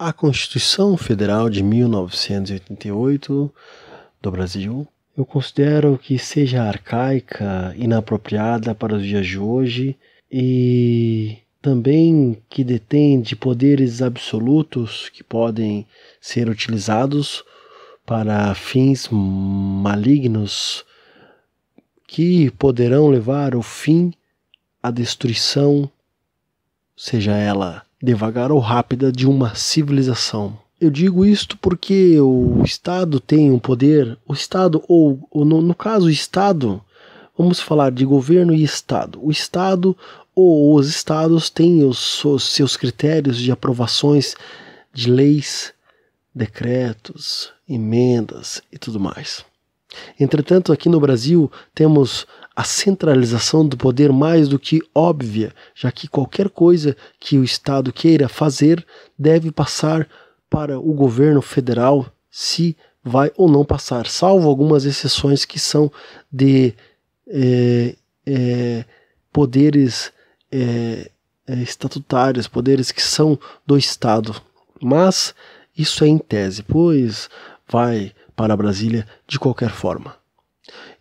A Constituição Federal de 1988 do Brasil, eu considero que seja arcaica, inapropriada para os dias de hoje e também que detém de poderes absolutos que podem ser utilizados para fins malignos que poderão levar ao fim à destruição, seja ela devagar ou rápida, de uma civilização. Eu digo isto porque o Estado tem um poder, o Estado, ou, no, no caso, o Estado, vamos falar de governo e Estado. O Estado ou os Estados têm os, os seus critérios de aprovações de leis, decretos, emendas e tudo mais. Entretanto, aqui no Brasil, temos a centralização do poder mais do que óbvia, já que qualquer coisa que o Estado queira fazer deve passar para o governo federal, se vai ou não passar, salvo algumas exceções que são de é, é, poderes é, estatutários, poderes que são do Estado. Mas isso é em tese, pois vai para Brasília de qualquer forma.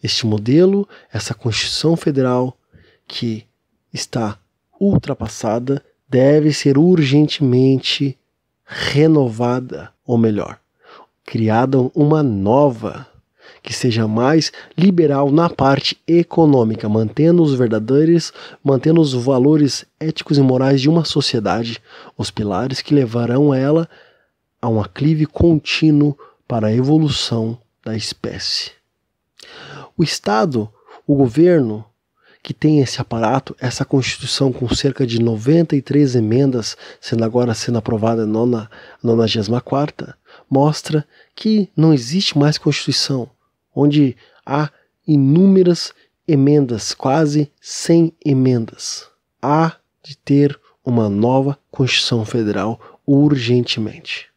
Este modelo, essa Constituição Federal que está ultrapassada, deve ser urgentemente renovada, ou melhor, criada uma nova que seja mais liberal na parte econômica, mantendo os verdadeiros, mantendo os valores éticos e morais de uma sociedade, os pilares que levarão ela a um aclive contínuo para a evolução da espécie. O Estado, o governo, que tem esse aparato, essa Constituição com cerca de 93 emendas, sendo agora sendo aprovada a 94, mostra que não existe mais Constituição, onde há inúmeras emendas, quase 100 emendas. Há de ter uma nova Constituição Federal urgentemente.